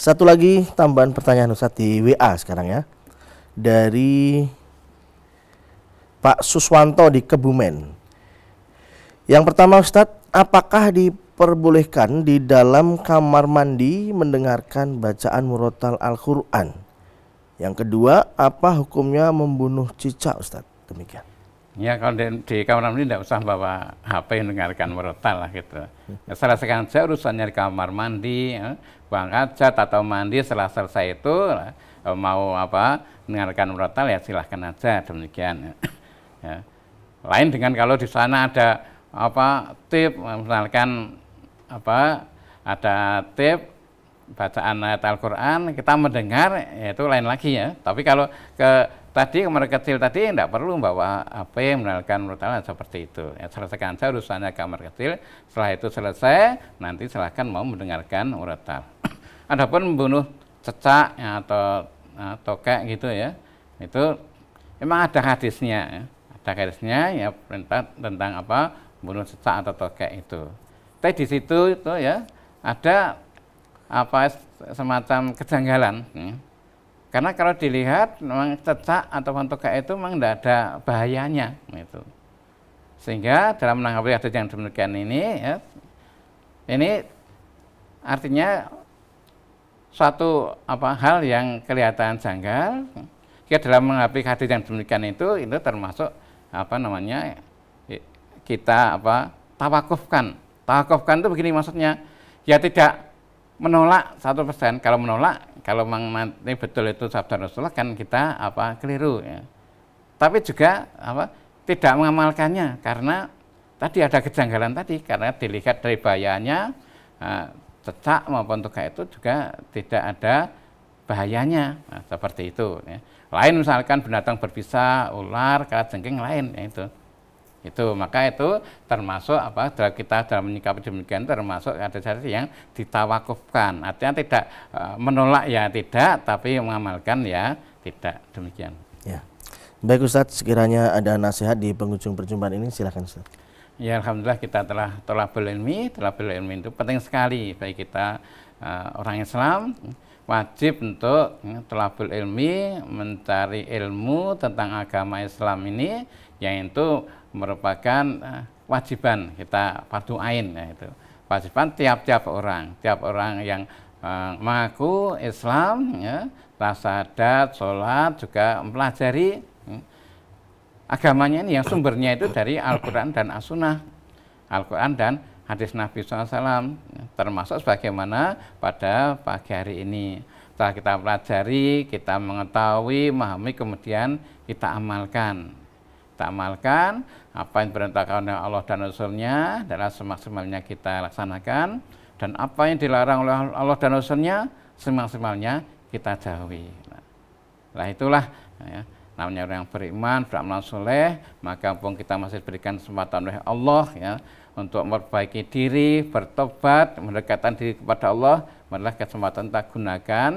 Satu lagi tambahan pertanyaan Ustadz di WA sekarang ya. Dari Pak Suswanto di Kebumen. Yang pertama Ustadz, apakah diperbolehkan di dalam kamar mandi mendengarkan bacaan murotal Al-Quran? Yang kedua, apa hukumnya membunuh cicak Ustadz? Demikian. Ya kalau di, di kamar mandi tidak usah bawa HP dengarkan merotal lah gitu. Ya, selesaikan saja urusannya di kamar mandi, ya, buang cat atau mandi setelah selesai itu ya, eh, mau apa dengarkan merotal ya silahkan aja demikian. Ya. ya. Lain dengan kalau di sana ada apa tip misalkan apa ada tip bacaan ayat Al-Quran kita mendengar ya itu lain lagi ya. Tapi kalau ke tadi kamar kecil tadi tidak perlu bawa HP yang menandakan pertama seperti itu. Ya, selesaikan saja urusannya kamar kecil. Setelah itu selesai, nanti silahkan mau mendengarkan uretal. Adapun membunuh cecak ya, atau ya, tokek gitu ya, itu memang ada hadisnya. Ya. Ada hadisnya ya perintah tentang apa membunuh cecak atau tokek itu. Tapi di situ itu ya ada apa semacam kejanggalan. Ya karena kalau dilihat memang cecak atau pantoka itu memang tidak ada bahayanya itu, Sehingga dalam menanggapi hadis yang demikian ini ya, ini artinya suatu apa hal yang kelihatan janggal kita dalam menghadapi hadis yang demikian itu itu termasuk apa namanya kita apa tawakufkan tawakufkan itu begini maksudnya ya tidak menolak satu persen kalau menolak kalau memang nanti betul itu sabda Rasulullah kan kita apa keliru ya tapi juga apa tidak mengamalkannya karena tadi ada kejanggalan tadi karena dilihat dari bahayanya eh, cecak maupun tukak itu juga tidak ada bahayanya nah, seperti itu ya. lain misalkan binatang berbisa ular kalajengking lain ya itu itu maka itu termasuk apa kita dalam menyikapi demikian termasuk ada cara yang ditawakufkan artinya tidak e, menolak ya tidak tapi mengamalkan ya tidak demikian ya baik Ustadz sekiranya ada nasihat di pengunjung perjumpaan ini silahkan Ustadz Ya Alhamdulillah kita telah telah ilmi, telah ilmi itu penting sekali bagi kita uh, orang Islam wajib untuk uh, telah ilmi mencari ilmu tentang agama Islam ini yang itu merupakan eh, wajiban kita fardu ain ya itu kewajiban tiap-tiap orang tiap orang yang uh, mengaku Islam ya rasa sholat juga mempelajari ya, agamanya ini yang sumbernya itu dari Al-Quran dan As-Sunnah Al-Quran dan hadis Nabi SAW ya, termasuk sebagaimana pada pagi hari ini setelah kita pelajari, kita mengetahui, memahami, kemudian kita amalkan kita amalkan, apa yang diperintahkan oleh Allah dan Rasulnya adalah semaksimalnya kita laksanakan, dan apa yang dilarang oleh Allah dan Rasulnya semaksimalnya kita jauhi. Nah itulah ya, namanya orang yang beriman, beramal soleh, maka pun kita masih diberikan kesempatan oleh Allah ya untuk memperbaiki diri, bertobat, mendekatkan diri kepada Allah, adalah kesempatan kita gunakan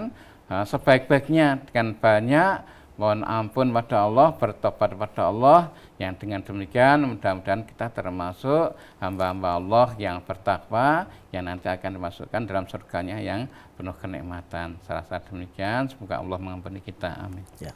sebaik-baiknya dengan banyak mohon ampun pada Allah, bertobat pada Allah, yang dengan demikian mudah-mudahan kita termasuk hamba-hamba Allah yang bertakwa, yang nanti akan dimasukkan dalam surganya yang penuh kenikmatan. Salah satu demikian, semoga Allah mengampuni kita. Amin. Ya.